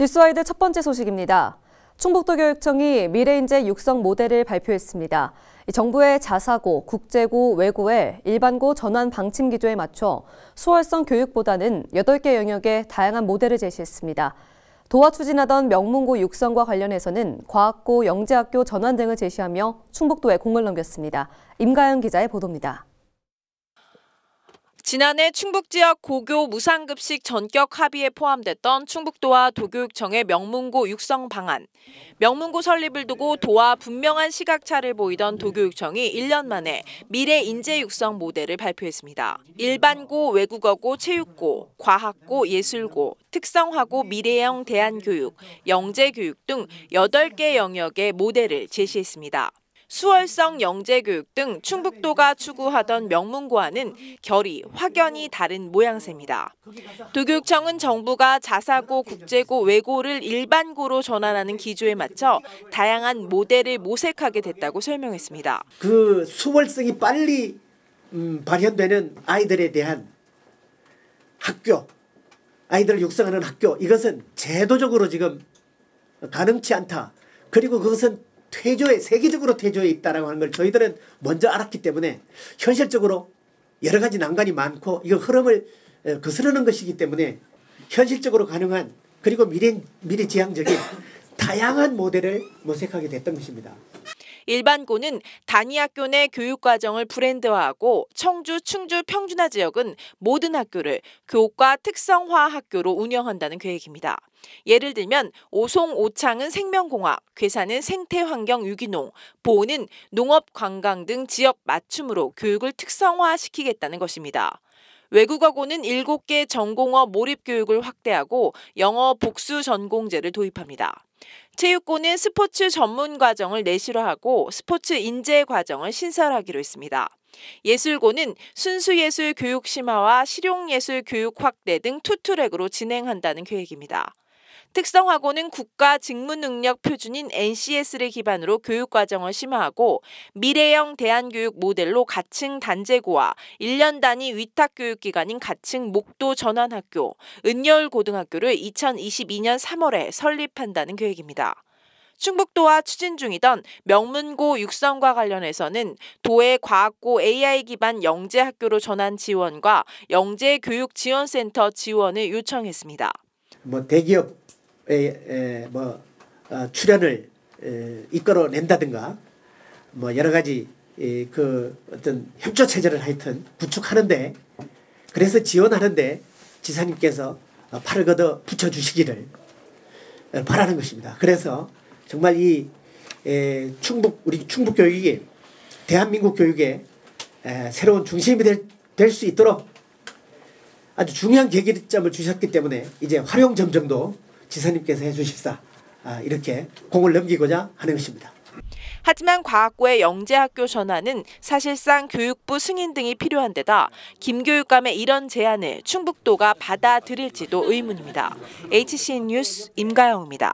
뉴스와이드 첫 번째 소식입니다. 충북도교육청이 미래인재 육성 모델을 발표했습니다. 정부의 자사고, 국제고, 외고의 일반고 전환 방침 기조에 맞춰 수월성 교육보다는 8개 영역의 다양한 모델을 제시했습니다. 도와 추진하던 명문고 육성과 관련해서는 과학고, 영재학교 전환 등을 제시하며 충북도에 공을 넘겼습니다. 임가영 기자의 보도입니다. 지난해 충북 지역 고교 무상급식 전격 합의에 포함됐던 충북도와 도교육청의 명문고 육성 방안. 명문고 설립을 두고 도와 분명한 시각차를 보이던 도교육청이 1년 만에 미래 인재 육성 모델을 발표했습니다. 일반고, 외국어고, 체육고, 과학고, 예술고, 특성화고, 미래형 대안교육, 영재교육 등 8개 영역의 모델을 제시했습니다. 수월성 영재교육 등 충북도가 추구하던 명문고와는 결이 확연히 다른 모양새입니다. 도교육청은 정부가 자사고, 국제고, 외고를 일반고로 전환하는 기조에 맞춰 다양한 모델을 모색하게 됐다고 설명했습니다. 그 수월성이 빨리 음, 발현되는 아이들에 대한 학교, 아이들을 육성하는 학교 이것은 제도적으로 지금 가능치 않다. 그리고 그것은 퇴조에 세계적으로 퇴조에 있다라고 하는 걸 저희들은 먼저 알았기 때문에 현실적으로 여러 가지 난관이 많고 이거 흐름을 거스르는 것이기 때문에 현실적으로 가능한 그리고 미래 미래지향적인 다양한 모델을 모색하게 됐던 것입니다. 일반고는 단위 학교 내 교육과정을 브랜드화하고 청주, 충주, 평준화 지역은 모든 학교를 교과 특성화 학교로 운영한다는 계획입니다. 예를 들면 오송, 오창은 생명공학, 괴산은 생태환경 유기농, 보호는 농업, 관광 등 지역 맞춤으로 교육을 특성화시키겠다는 것입니다. 외국어고는 7개 전공어 몰입 교육을 확대하고 영어 복수 전공제를 도입합니다. 체육고는 스포츠 전문 과정을 내실화하고 스포츠 인재 과정을 신설하기로 했습니다. 예술고는 순수예술 교육 심화와 실용예술 교육 확대 등 투트랙으로 진행한다는 계획입니다. 특성화고는 국가 직무능력 표준인 NCS를 기반으로 교육과정을 심화하고 미래형 대한교육 모델로 가층 단재고와 1년 단위 위탁교육기관인 가층 목도 전환학교, 은열고등학교를 2022년 3월에 설립한다는 계획입니다. 충북도와 추진 중이던 명문고 육성과 관련해서는 도의 과학고 AI 기반 영재학교로 전환 지원과 영재교육지원센터 지원을 요청했습니다. 뭐 대기업 뭐 어, 출연을 이끌어낸다든가 뭐 여러 가지 그 어떤 협조 체제를 하여튼 구축하는데 그래서 지원하는데 지사님께서 어, 팔을 걷어 붙여 주시기를 어, 바라는 것입니다. 그래서 정말 이 충북 우리 충북 교육이 대한민국 교육의 새로운 중심이 될 수 있도록 아주 중요한 계기점을 주셨기 때문에 이제 활용 점정도 지사님께서 해주십사 아, 이렇게 공을 넘기고자 하는 것입니다. 하지만 과학고의 영재학교 전환은 사실상 교육부 승인 등이 필요한 데다 김교육감의 이런 제안을 충북도가 받아들일지도 의문입니다. HCN 뉴스 임가영입니다.